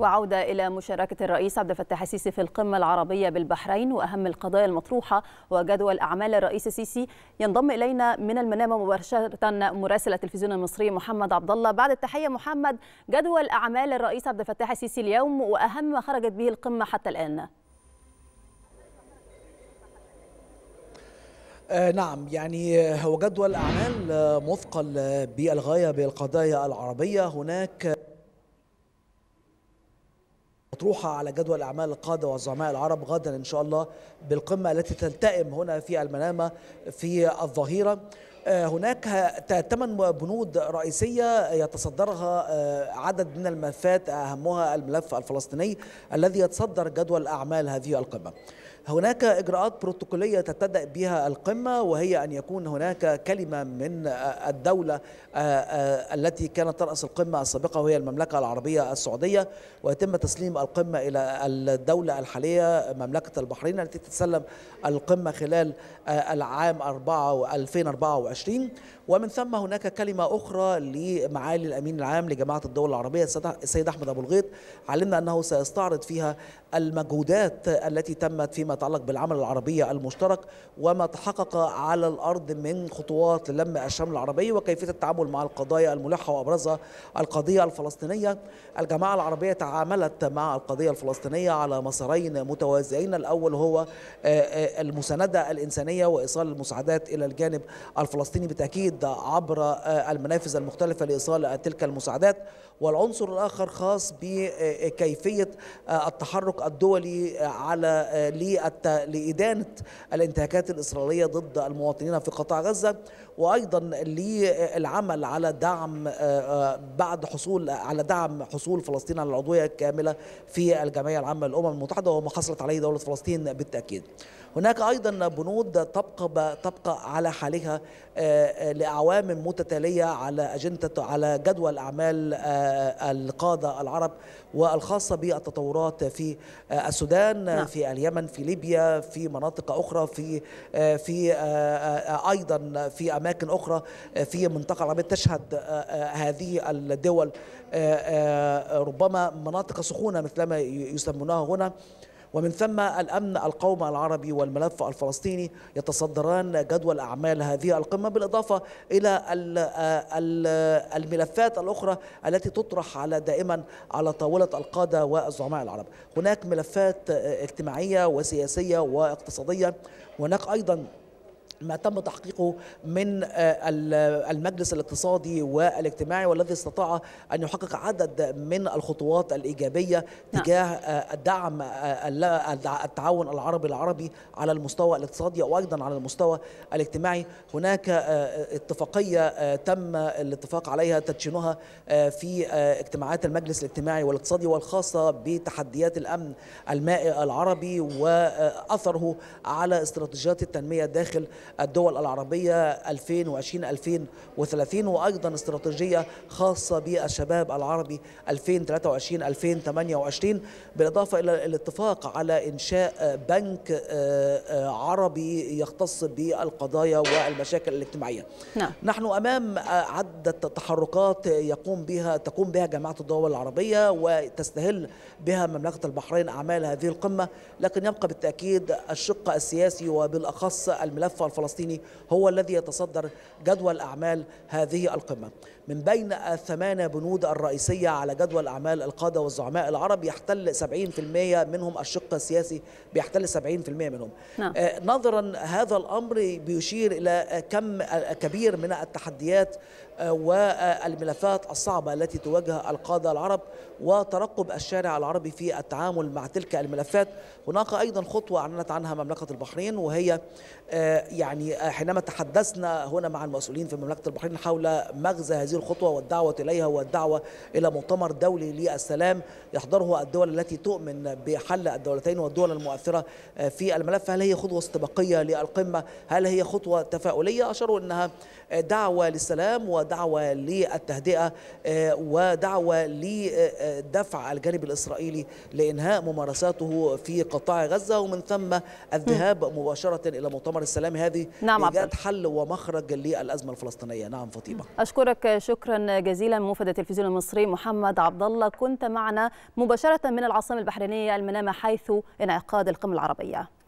وعودة إلى مشاركة الرئيس عبد الفتاح السيسي في القمة العربية بالبحرين وأهم القضايا المطروحة وجدول أعمال الرئيس السيسي ينضم إلينا من المنامة مباشرة مراسل التلفزيون المصري محمد عبد الله بعد التحية محمد جدول أعمال الرئيس عبد الفتاح السيسي اليوم وأهم ما خرجت به القمة حتى الآن آه، نعم يعني آه، هو جدول أعمال آه، مثقل بالغاية بالقضايا العربية هناك مطروحة على جدول أعمال القادة والزعماء العرب غدا إن شاء الله بالقمة التي تلتئم هنا في المنامة في الظهيرة آه، هناك ثمان بنود رئيسية يتصدرها آه، عدد من الملفات أهمها الملف الفلسطيني الذي يتصدر جدول أعمال هذه القمة هناك إجراءات بروتوكولية تبتدأ بها القمة وهي أن يكون هناك كلمة من آه، الدولة التي كانت ترأس القمة السابقة وهي المملكة العربية السعودية ويتم تسليم القمة إلى الدولة الحالية مملكة البحرين التي تتسلم القمة خلال العام 2024 2021 ومن ثم هناك كلمة أخرى لمعالي الأمين العام لجماعة الدول العربية السيد أحمد أبو الغيط علمنا أنه سيستعرض فيها المجهودات التي تمت فيما يتعلق بالعمل العربية المشترك وما تحقق على الأرض من خطوات لم الشمل العربي وكيفية التعامل مع القضايا الملحة وأبرزها القضية الفلسطينية الجماعة العربية تعاملت مع القضية الفلسطينية على مسارين متوازيين الأول هو المساندة الإنسانية وإيصال المساعدات إلى الجانب الفلسطيني الفلسطيني بالتأكيد عبر آه، المنافذ المختلفة لإيصال تلك المساعدات والعنصر الآخر خاص بكيفية آه، التحرك الدولي آه، على لإدانة الانتهاكات الإسرائيلية ضد المواطنين في قطاع غزة وأيضا للعمل على دعم بعد حصول على دعم حصول فلسطين على العضوية الكاملة في الجمعية العامة للأمم المتحدة وما حصلت عليه دولة فلسطين بالتأكيد هناك ايضا بنود تبقى تبقى على حالها آه، آه، لأعوام متتالية على أجندة على جدول أعمال آه، القادة العرب والخاصة بالتطورات في السودان نعم. في اليمن في ليبيا في مناطق أخرى في في أيضا في أماكن أخرى في منطقة العربية تشهد هذه الدول ربما مناطق سخونة مثلما يسمونها هنا ومن ثم الأمن القومي العربي والملف الفلسطيني يتصدران جدول أعمال هذه القمة بالإضافة إلى آه، الملفات الأخرى التي تطرح على دائما على طاولة القادة والزعماء العرب هناك ملفات اجتماعية وسياسية واقتصادية هناك أيضا ما تم تحقيقه من آه، المجلس الاقتصادي والاجتماعي والذي استطاع ان يحقق عدد من الخطوات الايجابيه نعم. تجاه آه، الدعم آه، التعاون العربي العربي على المستوى الاقتصادي وايضا على المستوى الاجتماعي هناك اتفاقيه تم الاتفاق عليها تدشينها في اجتماعات المجلس الاجتماعي والاقتصادي والخاصه بتحديات الامن المائي العربي واثره على استراتيجيات التنميه داخل الدول العربية 2020-2030 وأيضا استراتيجية خاصة بالشباب العربي 2023-2028 بالإضافة إلى الاتفاق على إنشاء بنك آه، آه، عربي يختص بالقضايا والمشاكل الاجتماعية نعم. نحن أمام آه، عدة تحركات يقوم بها تقوم بها جامعة الدول العربية وتستهل بها مملكة البحرين أعمال هذه القمة لكن يبقى بالتأكيد الشق السياسي وبالأخص الملف الفرنسي الفلسطيني هو الذي يتصدر جدول أعمال هذه القمة من بين الثمانة بنود الرئيسية على جدول أعمال القادة والزعماء العرب يحتل 70% منهم الشق السياسي بيحتل 70% منهم نعم. آه، نظرا هذا الأمر بيشير إلى كم آه، كبير من التحديات والملفات الصعبة التي تواجه القادة العرب وترقب الشارع العربي في التعامل مع تلك الملفات هناك أيضا خطوة أعلنت عنها مملكة البحرين وهي آه، يعني آه، حينما تحدثنا هنا مع المسؤولين في مملكة البحرين حول مغزى هذه الخطوة والدعوة إليها والدعوة إلى مؤتمر دولي للسلام يحضره الدول التي تؤمن بحل الدولتين والدول المؤثرة آه، في الملف هل هي خطوة استباقية للقمة هل هي خطوة تفاؤلية أشاروا أنها دعوة للسلام ودعوة ودعوة للتهدئة آه، ودعوة لدفع الجانب الإسرائيلي لإنهاء ممارساته في قطاع غزة ومن ثم الذهاب مباشرة إلى مؤتمر السلام هذه نعم إيجاد حل ومخرج للأزمة الفلسطينية نعم فطيبة أشكرك شكرا جزيلا موفد التلفزيون المصري محمد عبد الله كنت معنا مباشرة من العاصمة البحرينية المنامة حيث انعقاد القمة العربية